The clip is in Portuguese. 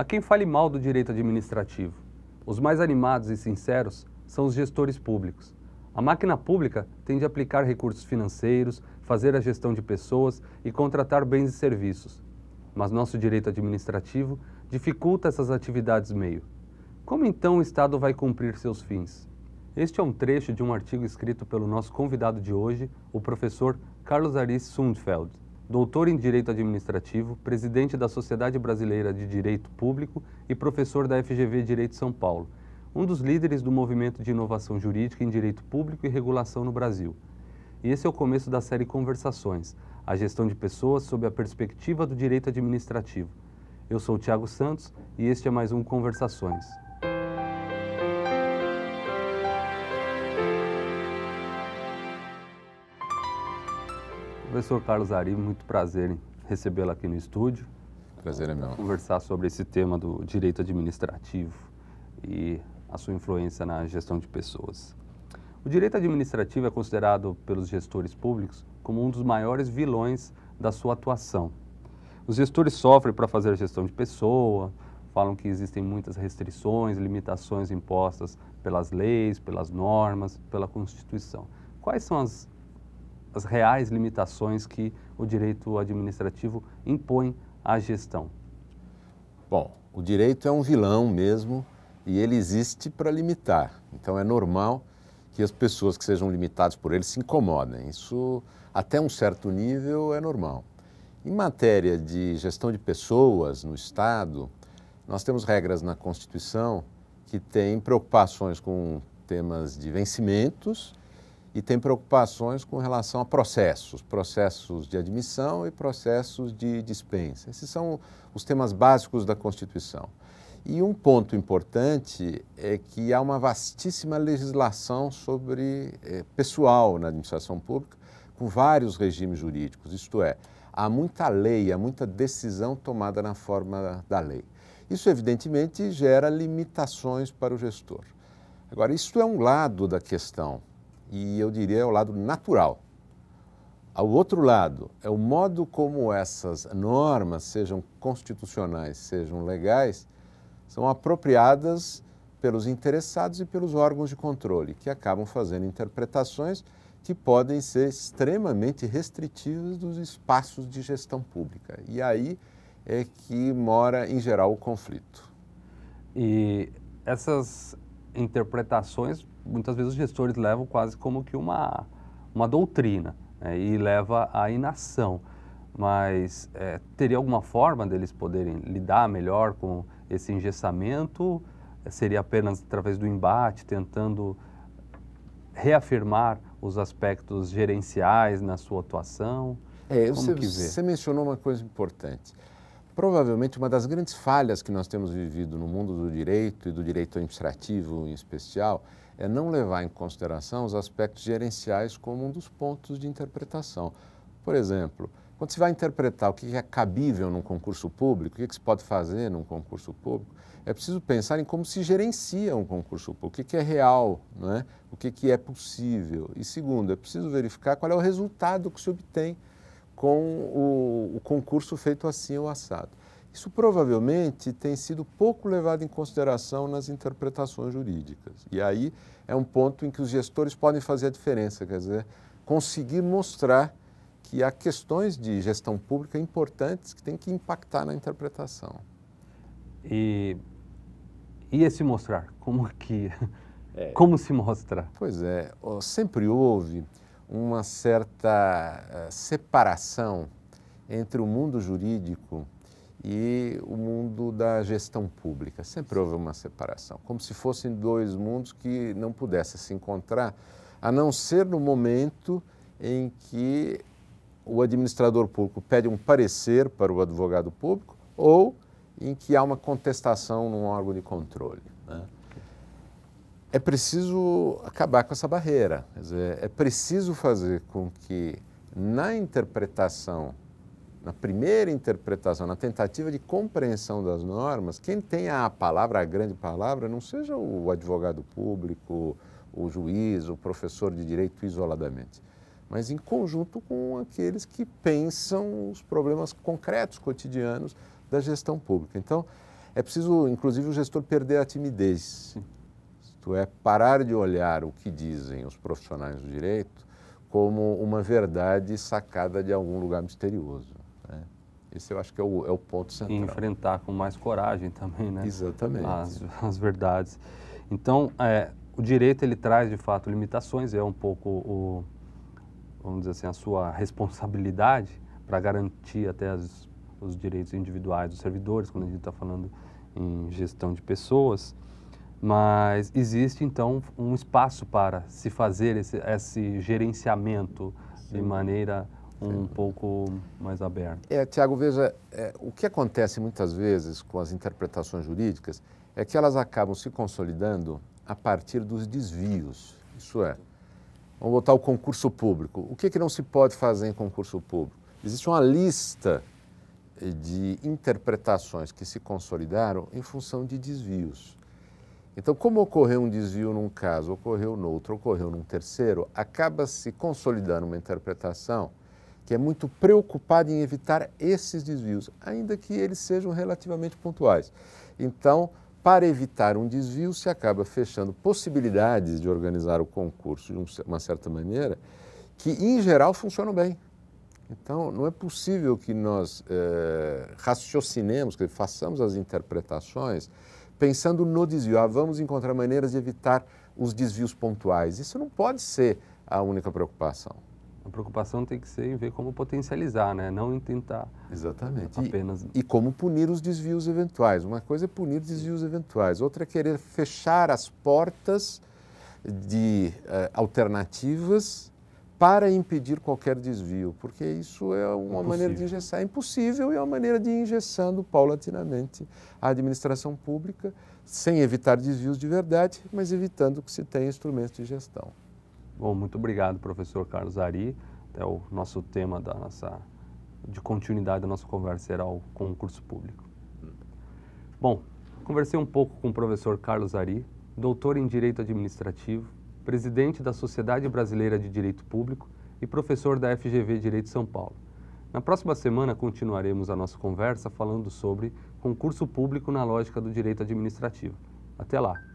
Há quem fale mal do direito administrativo. Os mais animados e sinceros são os gestores públicos. A máquina pública tende a aplicar recursos financeiros, fazer a gestão de pessoas e contratar bens e serviços. Mas nosso direito administrativo dificulta essas atividades meio. Como então o Estado vai cumprir seus fins? Este é um trecho de um artigo escrito pelo nosso convidado de hoje, o professor Carlos Aris Sundfeld doutor em Direito Administrativo, presidente da Sociedade Brasileira de Direito Público e professor da FGV Direito São Paulo, um dos líderes do movimento de inovação jurídica em direito público e regulação no Brasil. E esse é o começo da série Conversações, a gestão de pessoas sob a perspectiva do direito administrativo. Eu sou o Tiago Santos e este é mais um Conversações. Professor Carlos Ari, muito prazer em recebê-lo aqui no estúdio. Prazer é meu. Conversar sobre esse tema do direito administrativo e a sua influência na gestão de pessoas. O direito administrativo é considerado pelos gestores públicos como um dos maiores vilões da sua atuação. Os gestores sofrem para fazer a gestão de pessoa, falam que existem muitas restrições, limitações impostas pelas leis, pelas normas, pela Constituição. Quais são as as reais limitações que o direito administrativo impõe à gestão? Bom, o direito é um vilão mesmo e ele existe para limitar. Então é normal que as pessoas que sejam limitadas por ele se incomodem. Isso, até um certo nível, é normal. Em matéria de gestão de pessoas no Estado, nós temos regras na Constituição que têm preocupações com temas de vencimentos e tem preocupações com relação a processos, processos de admissão e processos de dispensa. Esses são os temas básicos da Constituição. E um ponto importante é que há uma vastíssima legislação sobre é, pessoal na administração pública, com vários regimes jurídicos, isto é, há muita lei, há muita decisão tomada na forma da lei. Isso, evidentemente, gera limitações para o gestor. Agora, isso é um lado da questão e eu diria é o lado natural. Ao outro lado, é o modo como essas normas, sejam constitucionais, sejam legais, são apropriadas pelos interessados e pelos órgãos de controle, que acabam fazendo interpretações que podem ser extremamente restritivas dos espaços de gestão pública. E aí é que mora, em geral, o conflito. E essas interpretações muitas vezes os gestores levam quase como que uma, uma doutrina né, e leva à inação. Mas é, teria alguma forma deles poderem lidar melhor com esse engessamento? Seria apenas através do embate, tentando reafirmar os aspectos gerenciais na sua atuação? É, você, você mencionou uma coisa importante. Provavelmente uma das grandes falhas que nós temos vivido no mundo do direito e do direito administrativo em especial é não levar em consideração os aspectos gerenciais como um dos pontos de interpretação. Por exemplo, quando se vai interpretar o que é cabível num concurso público, o que, é se pode fazer num concurso público, é preciso pensar em como se gerencia um concurso público, o que é, é real, é? o que é possível. E segundo, é preciso verificar qual é o resultado que se obtém com o, o concurso feito assim ou assado. Isso provavelmente tem sido pouco levado em consideração nas interpretações jurídicas. E aí é um ponto em que os gestores podem fazer a diferença, quer dizer, conseguir mostrar que há questões de gestão pública importantes que têm que impactar na interpretação. E, e esse mostrar? Como que. É. Como se mostra? Pois é, sempre houve uma certa eh, separação entre o mundo jurídico e o mundo da gestão pública. Sempre houve uma separação, como se fossem dois mundos que não pudessem se encontrar, a não ser no momento em que o administrador público pede um parecer para o advogado público ou em que há uma contestação num órgão de controle. Né? é preciso acabar com essa barreira. Dizer, é preciso fazer com que, na interpretação, na primeira interpretação, na tentativa de compreensão das normas, quem tenha a palavra, a grande palavra, não seja o advogado público, o juiz, o professor de direito isoladamente, mas em conjunto com aqueles que pensam os problemas concretos, cotidianos da gestão pública. Então, é preciso, inclusive, o gestor perder a timidez. Sim direito é parar de olhar o que dizem os profissionais do direito como uma verdade sacada de algum lugar misterioso. Né? Esse eu acho que é o, é o ponto central. E enfrentar com mais coragem também, né? Exatamente. As, as verdades. Então, é, o direito ele traz de fato limitações, é um pouco o, vamos dizer assim, a sua responsabilidade para garantir até as, os direitos individuais dos servidores, quando a gente está falando em gestão de pessoas. Mas existe, então, um espaço para se fazer esse, esse gerenciamento Sim. de maneira um Sim. pouco mais aberta. É, Tiago, veja, é, o que acontece muitas vezes com as interpretações jurídicas é que elas acabam se consolidando a partir dos desvios. Isso é, vamos botar o concurso público. O que, que não se pode fazer em concurso público? Existe uma lista de interpretações que se consolidaram em função de desvios. Então, como ocorreu um desvio num caso, ocorreu no outro, ocorreu num terceiro, acaba se consolidando uma interpretação que é muito preocupada em evitar esses desvios, ainda que eles sejam relativamente pontuais. Então, para evitar um desvio, se acaba fechando possibilidades de organizar o concurso de uma certa maneira, que em geral funcionam bem. Então, não é possível que nós é, raciocinemos, que façamos as interpretações pensando no desvio. Ah, vamos encontrar maneiras de evitar os desvios pontuais. Isso não pode ser a única preocupação. A preocupação tem que ser em ver como potencializar, né? não em tentar Exatamente. apenas. E, e como punir os desvios eventuais. Uma coisa é punir desvios eventuais, outra é querer fechar as portas de eh, alternativas para impedir qualquer desvio, porque isso é uma maneira de engessar. É impossível e é uma maneira de ir engessando paulatinamente a administração pública, sem evitar desvios de verdade, mas evitando que se tenha instrumentos de gestão. Bom, muito obrigado, professor Carlos Ari. Até o nosso tema da nossa, de continuidade da nossa conversa será o concurso público. Bom, conversei um pouco com o professor Carlos Ari, doutor em Direito Administrativo, presidente da Sociedade Brasileira de Direito Público e professor da FGV Direito São Paulo. Na próxima semana continuaremos a nossa conversa falando sobre concurso público na lógica do direito administrativo. Até lá!